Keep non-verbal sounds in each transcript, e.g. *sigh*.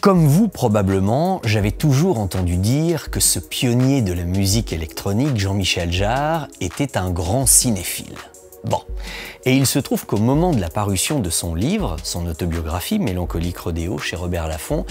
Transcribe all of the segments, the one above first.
Comme vous probablement, j'avais toujours entendu dire que ce pionnier de la musique électronique, Jean-Michel Jarre, était un grand cinéphile. Bon, et il se trouve qu'au moment de la parution de son livre, son autobiographie Mélancolique Rodéo chez Robert Laffont,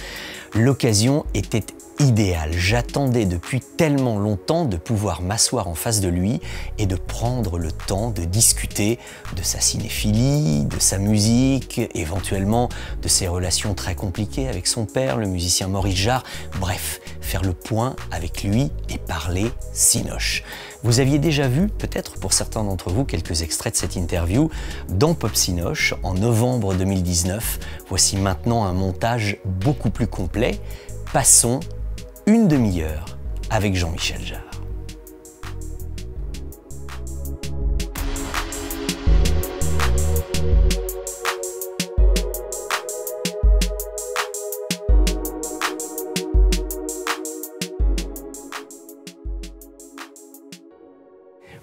l'occasion était idéal. J'attendais depuis tellement longtemps de pouvoir m'asseoir en face de lui et de prendre le temps de discuter de sa cinéphilie, de sa musique, éventuellement de ses relations très compliquées avec son père, le musicien Maurice Jarre. Bref, faire le point avec lui et parler sinoche. Vous aviez déjà vu, peut-être pour certains d'entre vous, quelques extraits de cette interview dans Pop Sinoche en novembre 2019. Voici maintenant un montage beaucoup plus complet. Passons une demi-heure avec Jean-Michel Jarre.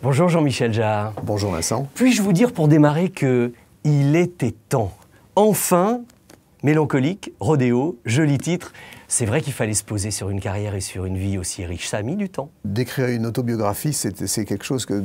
Bonjour Jean-Michel Jarre. Bonjour Vincent. Puis-je vous dire pour démarrer que il était temps. Enfin, mélancolique, rodéo, joli titre. C'est vrai qu'il fallait se poser sur une carrière et sur une vie aussi riche. Ça a mis du temps. D'écrire une autobiographie, c'est quelque chose que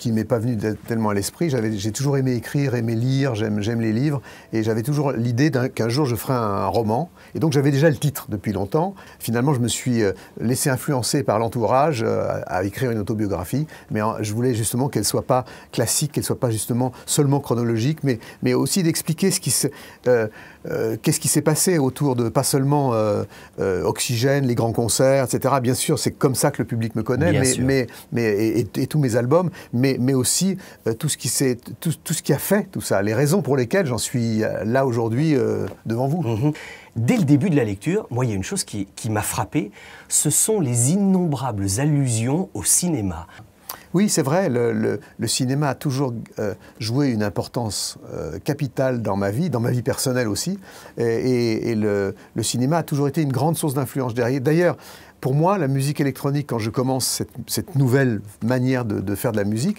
qui m'est pas venu tellement à l'esprit. J'ai toujours aimé écrire, aimé lire, j'aime les livres, et j'avais toujours l'idée qu'un jour je ferais un, roman. Et donc j'avais déjà le titre depuis longtemps. Finalement, je me suis euh, laissé influencer par l'entourage euh, à, écrire une autobiographie, mais je voulais justement qu'elle soit pas classique, qu'elle soit pas justement seulement chronologique, mais, mais aussi d'expliquer ce qui se, euh, qu'est-ce qui s'est passé autour de pas seulement Oxygène, les grands concerts, etc. Bien sûr, c'est comme ça que le public me connaît, mais, mais, mais et, et tous mes albums, mais mais, aussi euh, tout, ce qui tout, tout, ce qui a fait tout ça, les raisons pour lesquelles j'en suis euh, là aujourd'hui euh, devant vous. Mhm. Dès le début de la lecture, moi, il y a une chose qui, qui m'a frappé, ce sont les innombrables allusions au cinéma. Oui, c'est vrai, le, le, cinéma a toujours joué une importance capitale dans ma vie, dans ma vie personnelle aussi, et, et le, le, cinéma a toujours été une grande source d'influence derrière. D'ailleurs, pour moi, la musique électronique, quand je commence cette, nouvelle manière de, faire de la musique,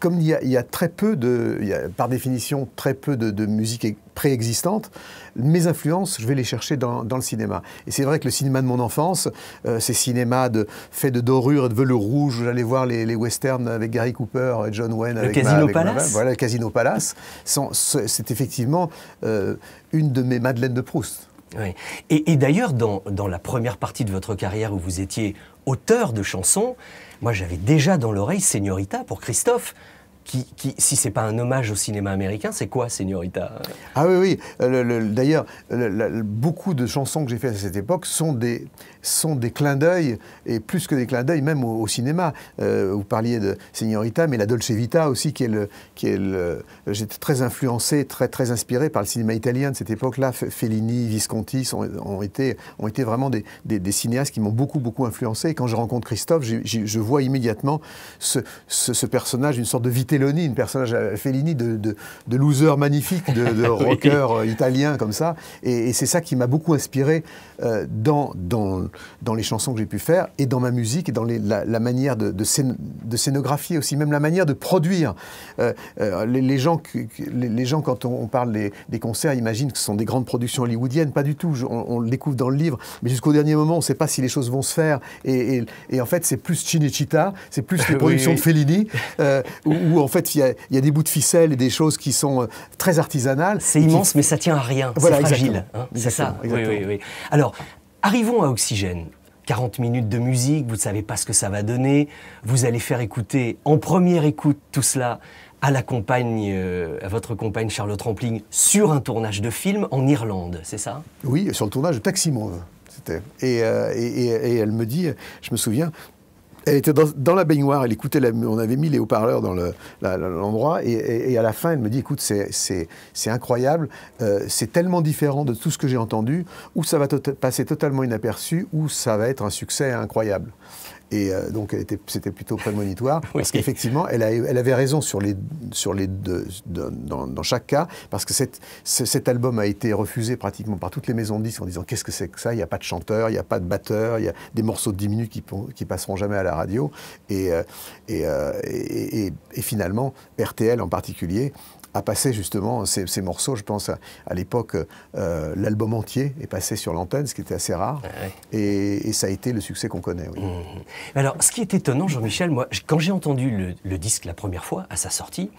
comme il y a, très peu de, par définition, très peu de, de musique préexistante, mes influences, je vais les chercher dans, le cinéma. Et c'est vrai que le cinéma de mon enfance, euh, ces cinémas de, faits de dorure et de velours rouge, j'allais voir les, westerns avec Gary Cooper et John Wayne. Le Casino Palace Voilà, le Casino Palace. C'est effectivement euh, une de mes Madeleines de Proust. Et, d'ailleurs, dans, la première partie de votre carrière où vous étiez auteur de chansons, moi j'avais déjà dans l'oreille Señorita pour Christophe, qui, qui, si c'est pas un hommage au cinéma américain, c'est quoi, Signorita Ah oui, oui. Euh, d'ailleurs, beaucoup de chansons que j'ai faites à cette époque sont des, sont des clins d'œil, et plus que des clins d'œil, même au, cinéma. Euh, vous parliez de Signorita, mais la Dolce Vita aussi, qui est le. Qui est J'étais très influencé, très, très inspiré par le cinéma italien de cette époque-là. Fellini, Visconti sont, ont, été, ont été vraiment des, cinéastes qui m'ont beaucoup, beaucoup influencé. Et quand je rencontre Christophe, je vois immédiatement ce, personnage, une sorte de vitesse Teloni, une personnage euh, Fellini de, de, loser magnifique, de, de *laughs* rocker euh, italien comme ça. Et, c'est ça qui m'a beaucoup inspiré euh, dans, dans, dans, les chansons que j'ai pu faire et dans ma musique et dans la, manière de, de, scénographier aussi, même la manière de produire. les, gens, les, les, gens, quand on, parle des, concerts, imaginent que ce sont des grandes productions hollywoodiennes. Pas du tout. on, on, le découvre dans le livre. Mais jusqu'au dernier moment, on ne sait pas si les choses vont se faire. Et, et, en fait, c'est plus Cinecittà, c'est plus les *laughs* productions de Fellini, en fait il y, a des bouts de ficelle et des choses qui sont euh, très artisanales. C'est immense, mais ça tient à rien. c'est fragile. Hein, c'est ça. Oui, oui, oui. Alors, arrivons à Oxygène. 40 minutes de musique, vous ne savez pas ce que ça va donner. Vous allez faire écouter en première écoute tout cela à la compagne, euh, à votre compagne Charlotte Rampling sur un tournage de film en Irlande, c'est ça Oui, sur le tournage de Taxi euh, et, et, elle me dit, je me souviens, elle était dans, la baignoire, elle écoutait la, on avait mis les haut-parleurs dans l'endroit, et, à la fin, elle me dit, écoute, c'est incroyable, euh, c'est tellement différent de tout ce que j'ai entendu, ou ça va passer totalement inaperçu, ou ça va être un succès incroyable. Et euh, donc, c'était plutôt prémonitoire, *laughs* parce qu'effectivement, elle, avait raison sur les, dans, chaque cas, parce que cet album a été refusé pratiquement par toutes les maisons de disques en disant qu'est-ce que c'est que ça Il n'y a pas de chanteur, il n'y a pas de batteur, il y a des morceaux de 10 minutes qui, passeront jamais à la radio. et euh, euh, finalement, RTL en particulier a passé justement ces, morceaux. Je pense à, l'époque, euh, l'album entier est passé sur l'antenne, ce qui était assez rare. Ah et, ça a été le succès qu'on connaît. Mmh. Alors, ce qui est étonnant, Jean-Michel, moi, quand j'ai entendu le, disque la première fois, à sa sortie,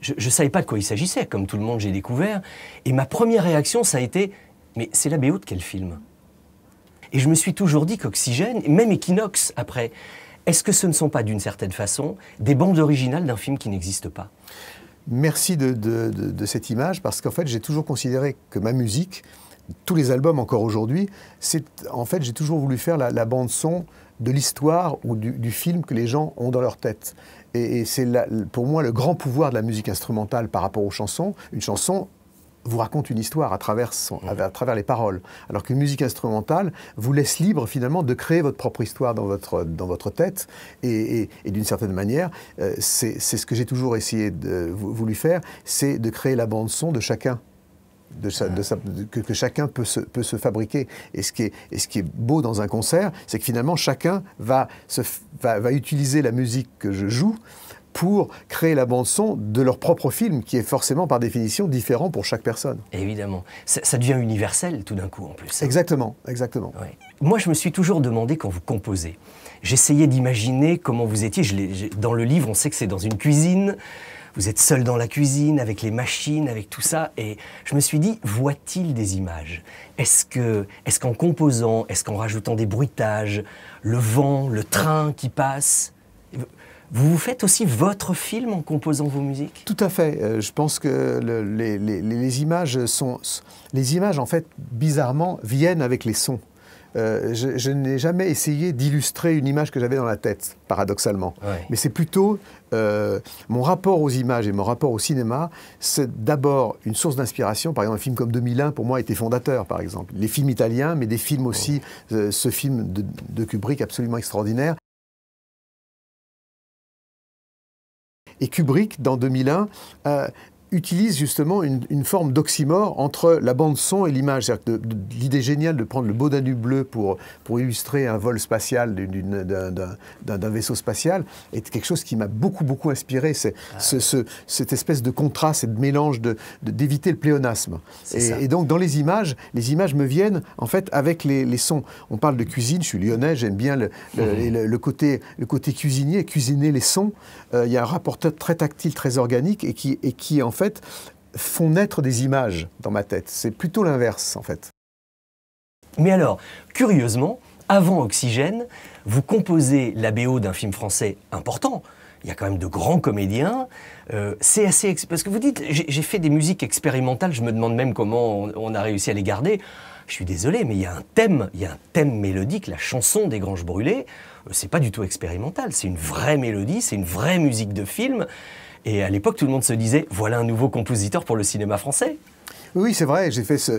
je ne savais pas de quoi il s'agissait. Comme tout le monde, j'ai découvert. Et ma première réaction, ça a été Mais c'est la BO de quel film Et je me suis toujours dit qu'Oxygène, même Equinox après, est-ce que ce ne sont pas d'une certaine façon des bandes originales d'un film qui n'existe pas merci de, cette image parce qu'en fait, j'ai toujours considéré que ma musique, tous les albums encore aujourd'hui, c'est en fait, j'ai toujours voulu faire la, bande-son de l'histoire ou du, film que les gens ont dans leur tête. Et, et c'est pour moi le grand pouvoir de la musique instrumentale par rapport aux chansons. Une chanson, vous raconte une histoire à travers, mhm. à, travers les paroles, alors qu'une musique instrumentale vous laisse libre finalement de créer votre propre histoire dans votre, dans votre tête. Et, d'une certaine manière, euh, c'est ce que j'ai toujours essayé de voulu faire, c'est de créer la bande son de chacun. De de que, chacun peut se, peut se fabriquer. Et ce, qui est, et ce qui est beau dans un concert, c'est que finalement chacun va, se, va, va utiliser la musique que je joue pour créer la bande-son de leur propre film, qui est forcément par définition différent pour chaque personne. Évidemment. Ça, devient universel tout d'un coup en plus. Hein. Exactement, exactement. Moi, je me suis toujours demandé quand vous composez. J'essayais d'imaginer comment vous étiez. dans le livre, on sait que c'est dans une cuisine. Vous êtes seul dans la cuisine, avec les machines, avec tout ça. Et je me suis dit, voit-il des images Est-ce qu'en composant, est-ce qu'en rajoutant des bruitages, le vent, le train qui passe, vous vous faites aussi votre film en composant vos musiques Tout à fait. Euh, je pense que les, images sont, les images en fait, bizarrement, viennent avec les sons. Euh, je, n'ai jamais essayé d'illustrer une image que j'avais dans la tête, paradoxalement. Mais c'est plutôt euh, mon rapport aux images et mon rapport au cinéma, c'est d'abord une source d'inspiration. Par exemple, un film comme 2001, pour moi, était fondateur, par exemple. Les films italiens, mais des films aussi, ce film de, de, Kubrick absolument extraordinaire, Et Kubrick, dans 2001, utilise justement une, forme d'oxymore entre la bande-son et l'image. L'idée géniale de prendre le beau Danube bleu pour, pour illustrer un vol spatial d'un vaisseau spatial est quelque chose qui m'a beaucoup, beaucoup inspiré. C'est ah ce, cette espèce de contraste cette de mélange, d'éviter de, d'éviter le pléonasme. Et, donc, dans les images, les images me viennent en fait avec les, les sons. On parle de cuisine, je suis lyonnais, j'aime bien le, mmh. côté, le côté cuisinier, cuisiner les sons. Euh, il y a un rapport très tactile, très organique et qui, et qui en fait, fait, font naître des images dans ma tête. C'est plutôt l'inverse, en fait. Mais alors, curieusement, avant Oxygène, vous composez la BO d'un film français important. Il y a quand même de grands comédiens. Euh, c'est assez. Parce que vous dites, j'ai fait des musiques expérimentales, je me demande même comment on, on a réussi à les garder. Je suis désolé, mais il y a un thème, il y a un thème mélodique, la chanson des Granges Brûlées. Euh, c'est pas du tout expérimental, c'est une vraie mélodie, c'est une vraie musique de film. Et à l'époque, tout le monde se disait, voilà un nouveau compositeur pour le cinéma français. Oui, c'est vrai, j'ai fait ce,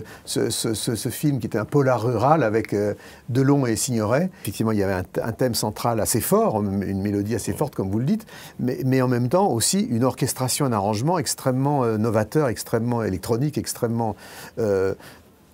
film qui était un polar rural avec euh, Delon et Signoret. Effectivement, il y avait un, thème central assez fort, une mélodie assez forte, comme vous le dites, mais, en même temps aussi une orchestration, un arrangement extrêmement euh, novateur, extrêmement électronique, extrêmement... Euh,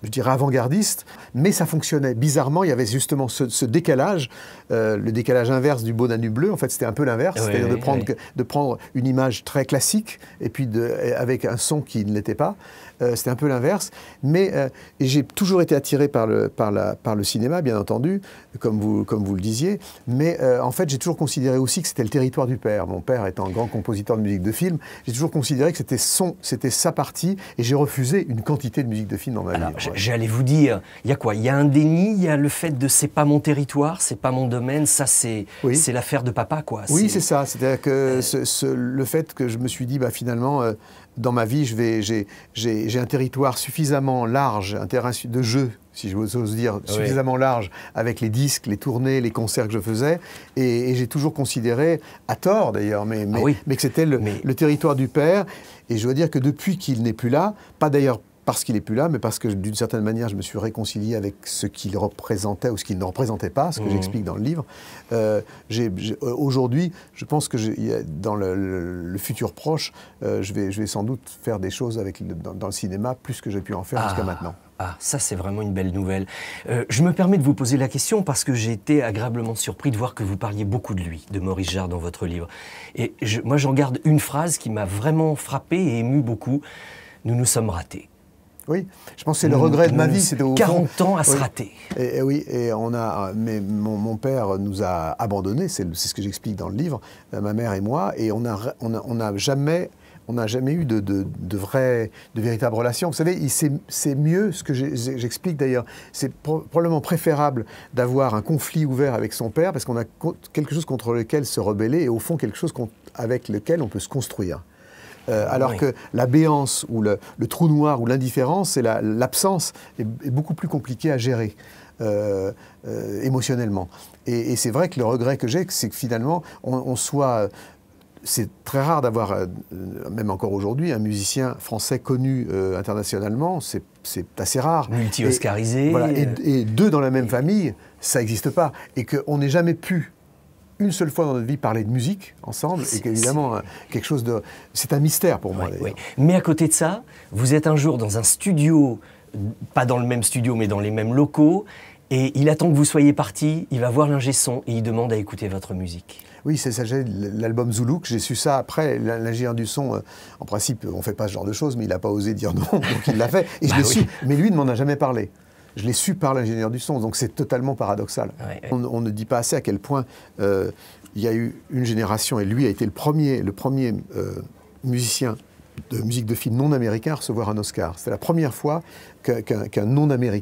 je dirais avant-gardiste, mais ça fonctionnait. Bizarrement, il y avait justement ce, ce décalage euh, le décalage inverse du beau Danube bleu, en fait, c'était un peu l'inverse, c'est-à-dire de, prendre, de prendre une image très classique et puis avec un son qui ne l'était pas. Euh, c'était un peu l'inverse. Mais euh, j'ai toujours été attiré par le, par, la, par le cinéma, bien entendu, comme vous, comme vous le disiez. Mais en fait, j'ai toujours considéré aussi que c'était le territoire du père. Mon père étant un grand compositeur de musique de film, j'ai toujours considéré que c'était son, c'était sa partie et j'ai refusé une quantité de musique de film dans ma vie. J'allais vous dire, il y a quoi Il y a un déni, il y a le fait de c'est pas mon territoire, c'est pas mon domaine ça c'est l'affaire de papa quoi. Oui c'est ça, c'est-à-dire que euh, le fait que je me suis dit bah finalement euh, dans ma vie je vais j'ai un territoire suffisamment large, un terrain de jeu si je ose dire, ah suffisamment large avec les disques, les tournées, les concerts que je faisais. Et, j'ai toujours considéré, à tort d'ailleurs, mais, ah que c'était le territoire du père. Et je dois dire que depuis qu'il n'est plus là, pas d'ailleurs parce qu'il n'est plus là, mais parce que d'une certaine manière, je me suis réconcilié avec ce qu'il représentait ou ce qu'il ne représentait pas, ce que mhm. j'explique dans le livre. Euh, euh, aujourd'hui, je pense que dans le, futur proche, euh, je, vais, sans doute faire des choses avec, dans, le cinéma plus que j'ai pu en faire jusqu'à ah, maintenant. Ah, ça c'est vraiment une belle nouvelle. je me permets de vous poser la question parce que j'ai été agréablement surpris de voir que vous parliez beaucoup de lui, de Maurice Jarre, dans votre livre. Et moi j'en garde une phrase qui m'a vraiment frappé et ému beaucoup. Nous nous sommes ratés. Oui, je pense que c'est le regret de ma vie. de 40 ans à se rater. Et, oui, et on a, mais mon, père nous a abandonnés, c'est ce que j'explique dans le livre, euh, ma mère et moi, et on n'a a, on a jamais on jamais eu de, de, de vraies, de véritables relations. Vous savez, c'est mieux, ce que j'explique d'ailleurs, c'est probablement préférable d'avoir un conflit ouvert avec son père parce qu'on a quelque chose contre lequel se rebeller et au fond quelque chose avec lequel on peut se construire. Euh, alors que la béance ou le, trou noir ou l'indifférence, et l'absence est, beaucoup plus compliqué à gérer. Euh, euh, émotionnellement. Et, c'est vrai que le regret que j'ai, c'est que finalement, on, soit c'est très rare d'avoir, même encore aujourd'hui, un musicien français connu internationalement. C'est assez rare. Multi-oscarisé. et, deux dans la même famille, ça n'existe pas. Et qu'on n'ait jamais pu une seule fois dans notre vie parler de musique ensemble, c'est évidemment euh, quelque chose de. C'est un mystère pour moi. Mais à côté de ça, vous êtes un jour dans un studio, pas dans le même studio, mais dans les mêmes locaux, et il attend que vous soyez parti, il va voir l'ingé son et il demande à écouter votre musique. Oui, c'est ça, l'album Zulu. j'ai su ça après, l'ingénieur du son, euh, en principe, on ne fait pas ce genre de choses, mais il n'a pas osé dire *laughs* non, donc il l'a fait, bah mais lui ne m'en a jamais parlé je l'ai su par l'ingénieur du son, donc c'est totalement paradoxal. On, ne dit pas assez à quel point euh, il y a eu une génération, et lui a été le premier, le premier euh, musicien de musique de film non américain à recevoir un Oscar. C'était la première fois qu'un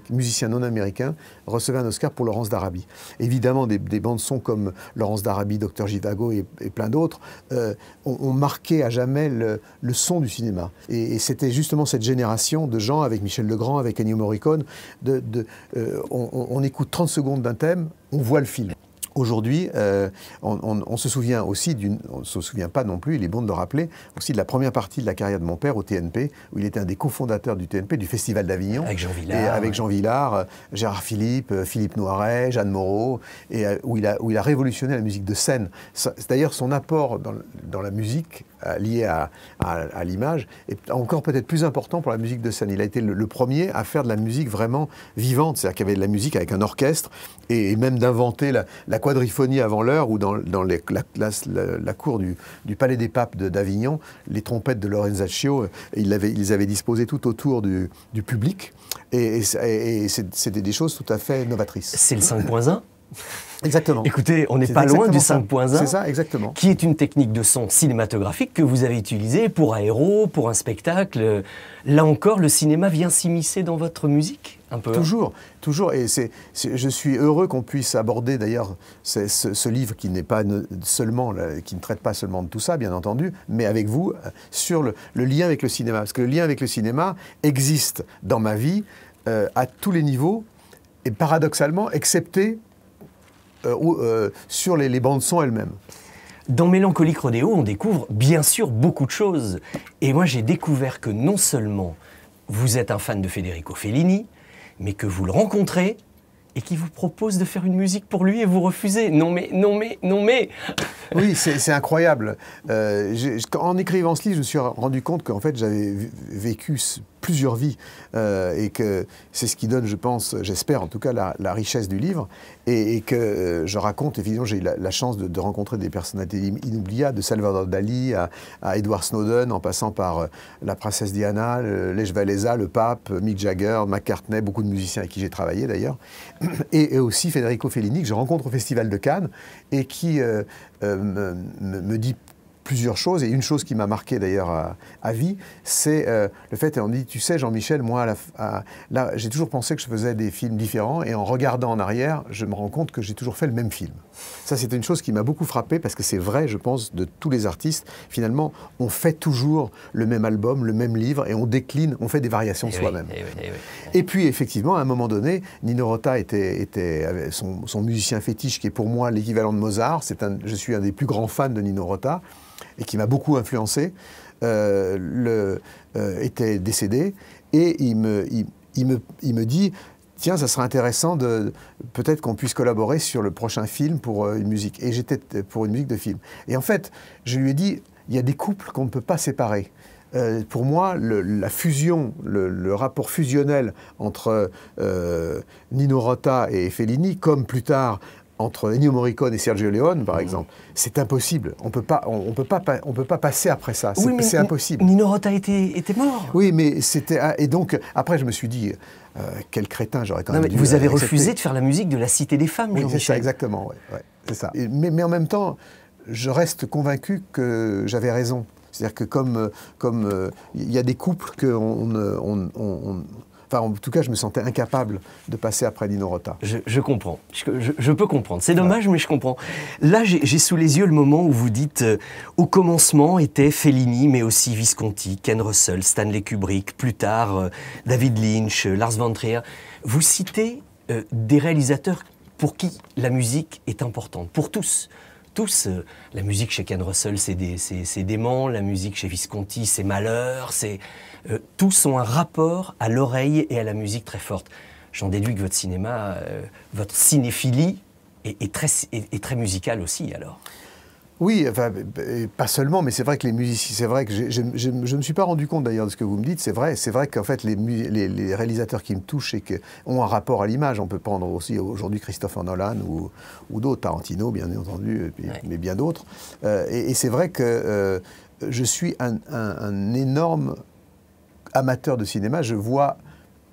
musicien non américain recevait un Oscar pour Laurence d'Arabie. Évidemment, des, bandes-sons comme Laurence d'Arabie, Docteur Givago et, plein d'autres euh, ont, marqué à jamais le, son du cinéma. Et, c'était justement cette génération de gens, avec Michel Legrand, avec Ennio Morricone, de, euh, on écoute 30 secondes d'un thème, on voit le film. Aujourd'hui, euh, on, se souvient aussi on ne se souvient pas non plus, il est bon de le rappeler, aussi de la première partie de la carrière de mon père au TNP, où il était un des cofondateurs du TNP, du Festival d'Avignon. Avec Jean Villard. avec Jean Villard, euh, Gérard Philippe, euh, Philippe Noiret, Jeanne Moreau, et où il, a, révolutionné la musique de scène. C'est d'ailleurs son apport dans la musique euh, lié à, l'image, est encore peut-être plus important pour la musique de scène. Il a été le, premier à faire de la musique vraiment vivante, c'est-à-dire qu'il y avait de la musique avec un orchestre et, même d'inventer la, la, quadriphonie avant l'heure ou dans, la, cour du, Palais des Papes d'Avignon, les trompettes de Lorenzaccio, euh, il ils avaient disposé tout autour du, public et, et c'était des choses tout à fait novatrices. C'est le 5.1 *laughs* Exactement. Écoutez, on n'est pas loin du 5.1. C'est ça, exactement. Qui est une technique de son cinématographique que vous avez utilisée pour héros, pour un spectacle. Là encore, le cinéma vient s'immiscer dans votre musique un peu. Hein toujours, toujours. Et c'est, je suis heureux qu'on puisse aborder d'ailleurs ce, ce, livre qui n'est pas ne, seulement, qui ne traite pas seulement de tout ça, bien entendu, mais avec vous euh, sur le, lien avec le cinéma, parce que le lien avec le cinéma existe dans ma vie euh, à tous les niveaux et paradoxalement, excepté euh, euh, sur les, bandes son elles-mêmes. Dans Mélancolique Rodeo, on découvre bien sûr beaucoup de choses. Et moi, j'ai découvert que non seulement vous êtes un fan de Federico Fellini, mais que vous le rencontrez et qu'il vous propose de faire une musique pour lui et vous refusez. Non mais, non mais, non mais *laughs* Oui, c'est incroyable. Euh, en écrivant ce livre, je me suis rendu compte qu'en fait, j'avais vécu plusieurs vies euh, et que c'est ce qui donne, je pense, j'espère en tout cas, la, richesse du livre et, que euh, je raconte, évidemment, j'ai eu la, chance de, rencontrer des personnalités inoubliables, de Salvador Dali à, Edward Snowden, en passant par euh, la princesse Diana, Lech Walesa, le pape, Mick Jagger, McCartney, beaucoup de musiciens avec qui j'ai travaillé d'ailleurs, *clears throat* et, aussi Federico Fellini que je rencontre au Festival de Cannes et qui me, me dit plusieurs choses. Et une chose qui m'a marqué d'ailleurs à, vie, c'est euh, le fait, et on dit, tu sais, Jean-Michel, moi, la, là, j'ai toujours pensé que je faisais des films différents. Et en regardant en arrière, je me rends compte que j'ai toujours fait le même film. Ça, c'était une chose qui m'a beaucoup frappé parce que c'est vrai, je pense, de tous les artistes. Finalement, on fait toujours le même album, le même livre et on décline, on fait des variations eh soi-même. Eh eh et, puis, effectivement, à un moment donné, Nino Rota était, était son, musicien fétiche qui est pour moi l'équivalent de Mozart. Un, je suis un des plus grands fans de Nino Rota et qui m'a beaucoup influencé, euh, euh, était décédé. Et il me, il, me, il me dit Tiens, ça serait intéressant de. Peut-être qu'on puisse collaborer sur le prochain film pour euh, une musique. Et j'étais pour une musique de film. Et en fait, je lui ai dit Il y a des couples qu'on ne peut pas séparer. pour moi, la fusion, le, rapport fusionnel entre Nino Rota et Fellini, comme plus tard entre Ennio Morricone et Sergio Leone, par mhm. exemple, c'est impossible. On peut pas, on, peut pas, on peut pas passer après ça. C'est impossible. Nino Rota était, était mort. Oui, mais c'était et donc après, je me suis dit. Euh, quel crétin j'aurais quand même Vous avez refusé de faire la musique de la Cité des Femmes, oui, jean exactement, ouais, c'est ça. mais, en même temps, je reste convaincu que j'avais raison. C'est-à-dire que comme comme, euh, il y a des couples qu'on on, on, Enfin, en tout cas, je me sentais incapable de passer après Nino Rota. Je, comprends. Je, peux comprendre. C'est dommage, mais je comprends. Là, j'ai sous les yeux le moment où vous dites euh, Au commencement étaient Fellini, mais aussi Visconti, Ken Russell, Stanley Kubrick, plus tard euh, David Lynch, euh, Lars von Trier. Vous citez des réalisateurs pour qui la musique est importante, pour tous tous. Euh, la musique chez Ken Russell, c'est des, dément. La musique chez Visconti, c'est malheur. Euh, tous ont un rapport à l'oreille et à la musique très forte. J'en déduis que votre cinéma, euh, votre cinéphilie est très musicale aussi alors. Oui, enfin, pas seulement, mais c'est vrai que les musiciens, c'est vrai que je ne me suis pas rendu compte d'ailleurs de ce que vous me dites, c'est vrai, c'est vrai qu'en fait les, les, réalisateurs qui me touchent et qui ont un rapport à l'image, on peut prendre aussi aujourd'hui Christopher Nolan ou, ou d'autres, Tarantino bien entendu, mais bien d'autres, euh, et, c'est vrai que euh, je suis un, un, un énorme amateur de cinéma, je vois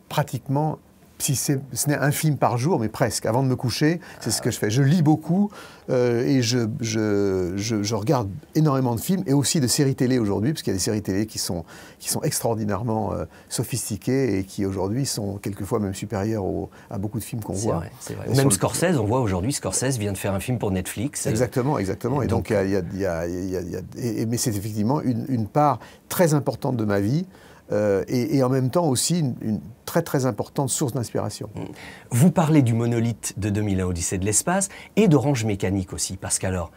pratiquement si ce n'est un film par jour, mais presque. Avant de me coucher, c'est ce que je fais. Je lis beaucoup euh, et je, je, je, regarde énormément de films et aussi de séries télé aujourd'hui, parce qu'il y a des séries télé qui sont, qui sont extraordinairement euh, sophistiquées et qui aujourd'hui sont quelquefois même supérieures à beaucoup de films qu'on voit. Vrai, vrai. Euh, même Scorsese, on voit aujourd'hui, Scorsese vient de faire un film pour Netflix. Exactement, exactement. Et, donc, mais c'est effectivement une, une part très importante de ma vie. Euh, et, en même temps aussi une, très très importante source d'inspiration. Mm. Vous parlez du monolithe de 2001 Odyssée de l'espace et d'Orange Mécanique aussi, parce qu'alors,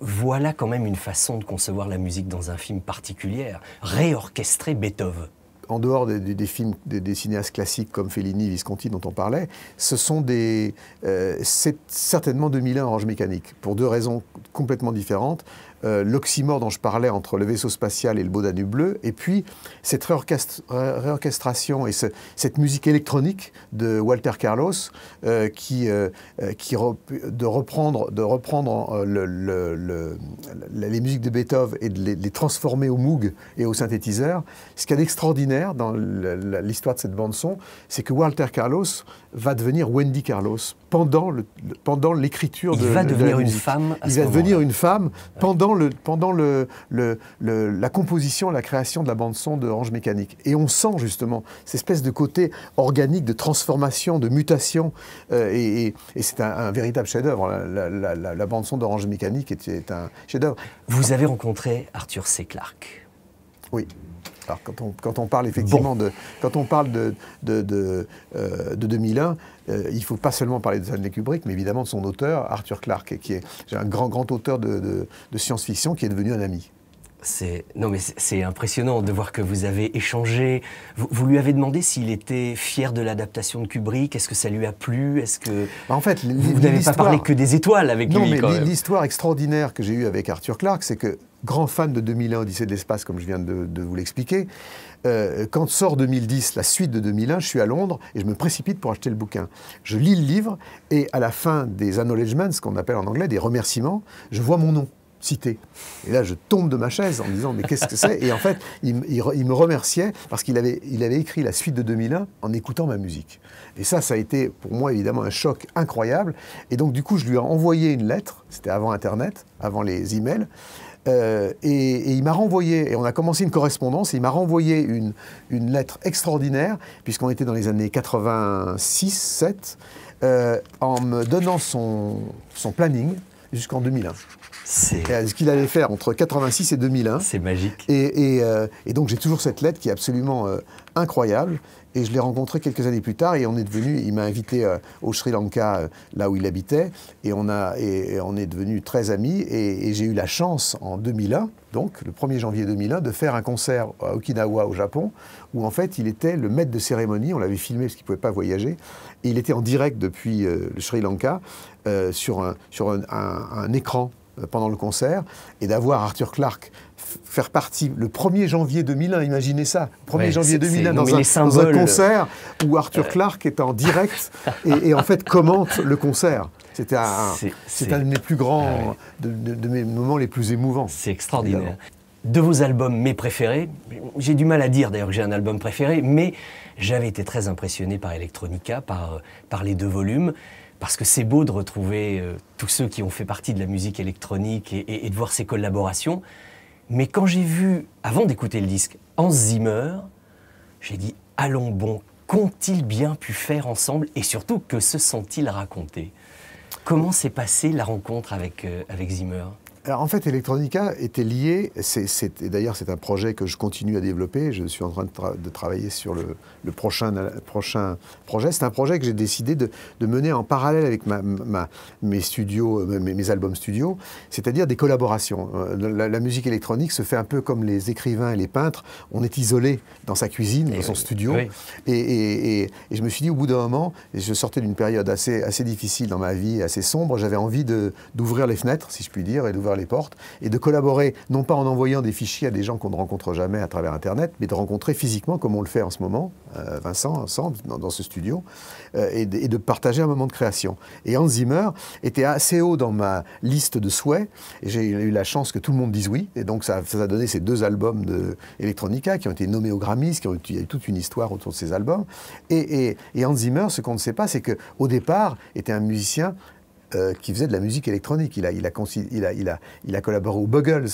voilà quand même une façon de concevoir la musique dans un film particulière, réorchestrer Beethoven en dehors des, films des, cinéastes classiques comme Fellini, Visconti dont on parlait, ce sont des, euh, c'est certainement 2001 Orange Mécanique pour deux raisons complètement différentes. Euh, l'oxymore dont je parlais entre le vaisseau spatial et le beau Danube bleu, et puis cette réorchestration et cette musique électronique de Walter Carlos euh, qui, euh, qui de reprendre, de reprendre les musiques de Beethoven et de les, transformer au Moog et au synthétiseur. Ce qu'il y a d'extraordinaire dans l'histoire de cette bande son, c'est que Walter Carlos va devenir Wendy Carlos pendant l'écriture pendant de, Il va devenir une femme. Il va devenir une femme pendant pendant, la composition, la création de la bande-son de Orange Mécanique. Et on sent justement cette espèce de côté organique, de transformation, de mutation. Euh, et, c'est un, véritable chef-d'œuvre. La, bande-son d'Orange Mécanique est, est un chef-d'œuvre. Vous avez rencontré Arthur C. Clarke. Oui. Alors quand on, quand on parle effectivement de, quand on parle de, de, de, 2001, euh, euh, il ne faut pas seulement parler de Stanley Kubrick, mais évidemment de son auteur, Arthur Clarke, qui est un grand, grand auteur de, de science-fiction qui est devenu un ami. Non, mais c'est impressionnant de voir que vous avez échangé. Vous, lui avez demandé s'il était fier de l'adaptation de Kubrick. Est-ce que ça lui a plu Est-ce que bah, en fait, vous n'avez pas parlé que des étoiles avec lui Non, mais l'histoire extraordinaire que j'ai eue avec Arthur Clarke, c'est que grand fan de 2001, Odyssée de l'espace, comme je viens de, vous l'expliquer. Euh, quand sort 2010, la suite de 2001, je suis à Londres et je me précipite pour acheter le bouquin. Je lis le livre et à la fin des acknowledgements, ce qu'on appelle en anglais des remerciements, je vois mon nom cité. Et là, je tombe de ma chaise en me disant, mais qu'est-ce que c'est Et en fait, il, me remerciait parce qu'il avait, il avait écrit la suite de 2001 en écoutant ma musique. Et ça, ça a été pour moi évidemment un choc incroyable. Et donc, du coup, je lui ai envoyé une lettre, c'était avant Internet, avant les emails, euh, et, il m'a renvoyé, et on a commencé une correspondance, et il m'a renvoyé une, une, lettre extraordinaire, puisqu'on était dans les années 86, 7, euh, en me donnant son, son planning jusqu'en 2001 ce qu'il allait faire entre 86 et 2001. C'est magique. Euh, et, donc j'ai toujours cette lettre qui est absolument euh, incroyable. Et je l'ai rencontré quelques années plus tard et on est devenu, il m'a invité euh, au Sri Lanka, là où il habitait, et on, a, et, on est devenu très amis. Et, j'ai eu la chance en 2001, donc le 1er janvier 2001, de faire un concert à Okinawa au Japon, où en fait il était le maître de cérémonie, on l'avait filmé parce qu'il ne pouvait pas voyager, et il était en direct depuis le Sri Lanka sur, un, sur un, un écran euh, pendant le concert et d'avoir Arthur Clarke faire partie le 1er janvier 2001, imaginez ça, 1er janvier 2001 dans un, concert où Arthur clark Clarke est en direct *laughs* et, en fait commente le concert. C'était un, un, de mes plus grands, ah de, mes moments les plus émouvants. C'est extraordinaire. De vos albums, mes préférés, j'ai du mal à dire d'ailleurs que j'ai un album préféré, mais j'avais été très impressionné par Electronica, par, euh, par les deux volumes parce que c'est beau de retrouver euh, tous ceux qui ont fait partie de la musique électronique et, de voir ces collaborations. Mais quand j'ai vu, avant d'écouter le disque, Hans Zimmer, j'ai dit allons bon, qu'ont-ils bien pu faire ensemble et surtout que se sont-ils racontés Comment s'est passée la rencontre avec euh, Zimmer en fait, Electronica était lié c'est, d'ailleurs c'est un projet que je continue à développer, je suis en train de, travailler sur le, prochain, euh, prochain projet. C'est un projet que j'ai décidé de, mener en parallèle avec ma, mes studios, euh, mes, mes albums studio, c'est-à-dire des collaborations. Euh, la, musique électronique se fait un peu comme les écrivains et les peintres, on est isolé dans sa cuisine, dans son studio, et, je me suis dit au bout d'un moment, je sortais d'une période assez, assez difficile dans ma vie, assez sombre, j'avais envie d'ouvrir les fenêtres, si je puis dire, et d'ouvrir portes et de collaborer, non pas en envoyant des fichiers à des gens qu'on ne rencontre jamais à travers Internet, mais de rencontrer physiquement, comme on le fait en ce moment, euh, Vincent, ensemble, dans, ce studio, euh, et, de, partager un moment de création. Et Hans Zimmer était assez haut dans ma liste de souhaits, et j'ai eu la chance que tout le monde dise oui, et donc ça, ça a donné ces deux albums de Electronica qui ont été nommés aux Grammys, qui ont eu, il y a eu toute une histoire autour de ces albums. Et, et, et Zimmer, ce qu'on ne sait pas, c'est qu'au départ, était un musicien euh, qui faisait de la musique électronique. Il a, il a, il a, il a, il a collaboré au Buggles,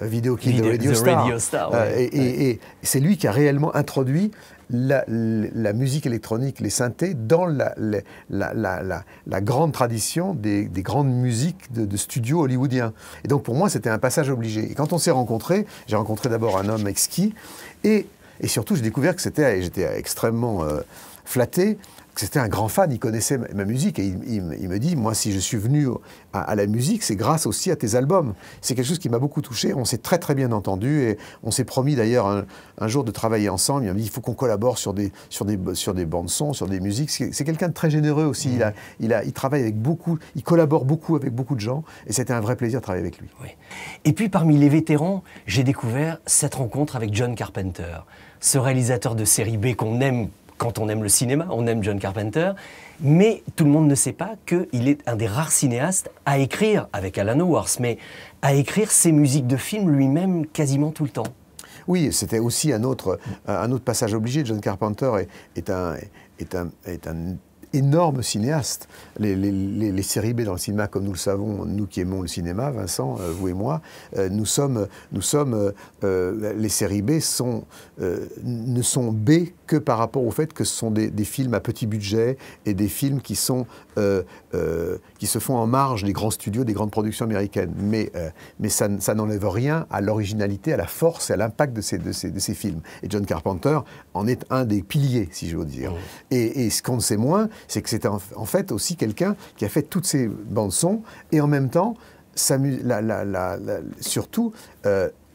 vidéo qui de Radio Star. Euh, et, c'est lui qui a réellement introduit la, musique électronique, les synthés, dans la, la, la grande tradition des, des grandes musiques de, studios hollywoodiens. Et donc pour moi, c'était un passage obligé. Et quand on s'est rencontrés, j'ai rencontré d'abord un homme exquis, et, et surtout j'ai découvert que c'était, j'étais extrêmement euh, flatté c'était un grand fan, il connaissait ma musique et il, me dit, moi si je suis venu à, la musique, c'est grâce aussi à tes albums. C'est quelque chose qui m'a beaucoup touché, on s'est très très bien entendu et on s'est promis d'ailleurs un, jour de travailler ensemble. Il m'a dit, il faut qu'on collabore sur des, sur des, sur des bandes sons, sur des musiques. C'est quelqu'un de très généreux aussi, mmh. il, travaille avec beaucoup, il collabore beaucoup avec beaucoup de gens et c'était un vrai plaisir de travailler avec lui. Et puis parmi les vétérans, j'ai découvert cette rencontre avec John Carpenter, ce réalisateur de série B qu'on aime quand on aime le cinéma, on aime John Carpenter, mais tout le monde ne sait pas qu'il est un des rares cinéastes à écrire, avec Alan Howarth, mais à écrire ses musiques de films lui-même quasiment tout le temps. Oui, c'était aussi un autre, un autre passage obligé. John Carpenter un, est un, est un énormes cinéastes. Les, séries B dans le cinéma, comme nous le savons, nous qui aimons le cinéma, Vincent, euh, vous et moi, euh, nous sommes, nous sommes euh, les séries B sont, ne sont B que par rapport au fait que ce sont des films à petit budget et des films qui sont euh, euh, qui se font en marge des grands studios, des grandes productions américaines. Mais, euh, mais ça, n'enlève rien à l'originalité, à la force et à l'impact de ces, de, ces, films. Et John Carpenter en est un des piliers, si je veux dire. Et, ce qu'on ne sait moins, c'est que c'est en, fait aussi quelqu'un qui a fait toutes ces bandes-sons et en même temps, la, la, surtout,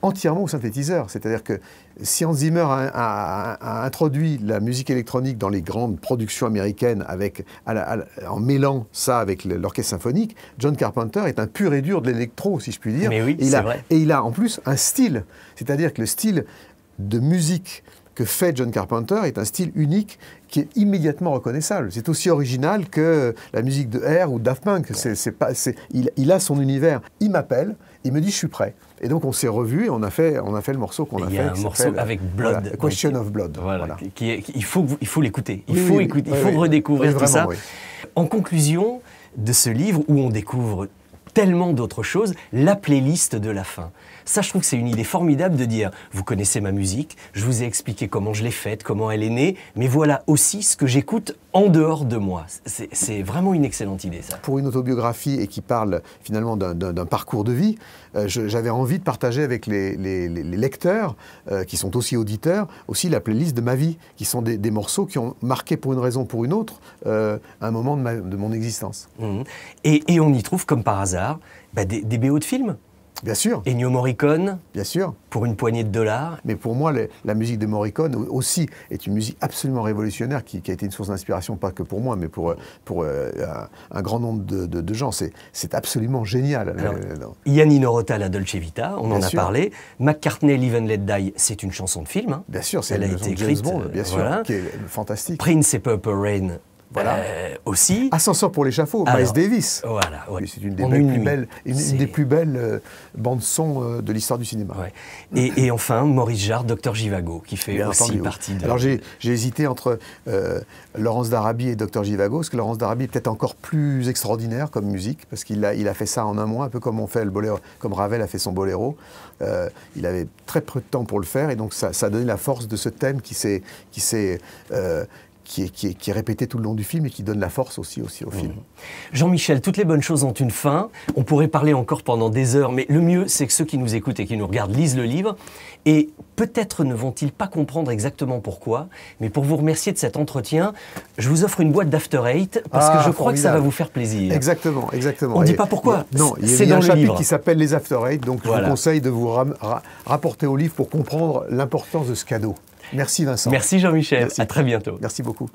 entièrement au synthétiseur. C'est-à-dire que si Hans Zimmer a, introduit la musique électronique dans les grandes productions américaines avec, en mêlant ça avec l'orchestre symphonique, John Carpenter est un pur et dur de l'électro, si je puis dire. Mais oui, et, il a, vrai. et il a en plus un style. C'est-à-dire que le style de musique que fait John Carpenter est un style unique qui est immédiatement reconnaissable. C'est aussi original que la musique de Air ou Daft Punk. il a son univers. Il m'appelle, il me dit, je suis prêt. Et donc on s'est revu et on a fait, on a fait le morceau qu'on a fait. Il y un morceau avec Blood. Question of Blood. il faut l'écouter. Il faut écouter, il faut redécouvrir tout ça. En conclusion de ce livre où on découvre tellement d'autres choses, la playlist de la fin. Ça, je trouve que c'est une idée formidable de dire, vous connaissez ma musique, je vous ai expliqué comment je l'ai faite, comment elle est née, mais voilà aussi ce que j'écoute en dehors de moi. C'est vraiment une excellente idée, ça. Pour une autobiographie et qui parle finalement d'un parcours de vie, euh, j'avais envie de partager avec les, lecteurs, euh, qui sont aussi auditeurs, aussi la playlist de ma vie, qui sont des, morceaux qui ont marqué pour une raison ou pour une autre euh, un moment de, mon existence. Mmh. Et, on y trouve, comme par hasard, bah, des BO de films Bien sûr. Ennio Morricone. Bien sûr. Pour une poignée de dollars. Mais pour moi, la musique de Morricone aussi est une musique absolument révolutionnaire qui, a été une source d'inspiration, pas que pour moi, mais pour, euh, un, grand nombre de, gens. C'est absolument génial. Euh, Yanni Norota, la Dolce Vita, on en a parlé. McCartney, Live and Let Die, c'est une chanson de film. Bien sûr, c'est Elle une a été écrite. bien sûr, qui est fantastique. Prince et Purple Rain, voilà. Euh, aussi. Ascenseur pour l'échafaud, Miles Davis. Voilà. C'est une des, plus belles, des plus belles euh, bandes son euh, de l'histoire du cinéma. Et, enfin, Maurice Jarre, Docteur Givago, qui fait aussi partie. De... Alors j'ai hésité entre Laurence d'Arabie et Docteur Givago, parce que Laurence d'Arabie est peut-être encore plus extraordinaire comme musique, parce qu'il a, il a fait ça en un mois, un peu comme on fait le boléro, comme Ravel a fait son boléro. il avait très peu de temps pour le faire, et donc ça, ça a donné la force de ce thème qui s'est, qui s'est qui est, répété tout le long du film et qui donne la force aussi, au film. Mhm. Jean-Michel, toutes les bonnes choses ont une fin. On pourrait parler encore pendant des heures, mais le mieux, c'est que ceux qui nous écoutent et qui nous regardent lisent le livre. Et peut-être ne vont-ils pas comprendre exactement pourquoi, mais pour vous remercier de cet entretien, je vous offre une boîte d'After Eight parce que ah, je crois que ça va vous faire plaisir. Exactement, exactement. On ne dit pas pourquoi. Non, il y a, un chapitre qui s'appelle Les After Eight, donc je vous conseille de vous rapporter au livre pour comprendre l'importance de ce cadeau. Merci Vincent. Merci Jean-Michel. À très bientôt. Merci beaucoup.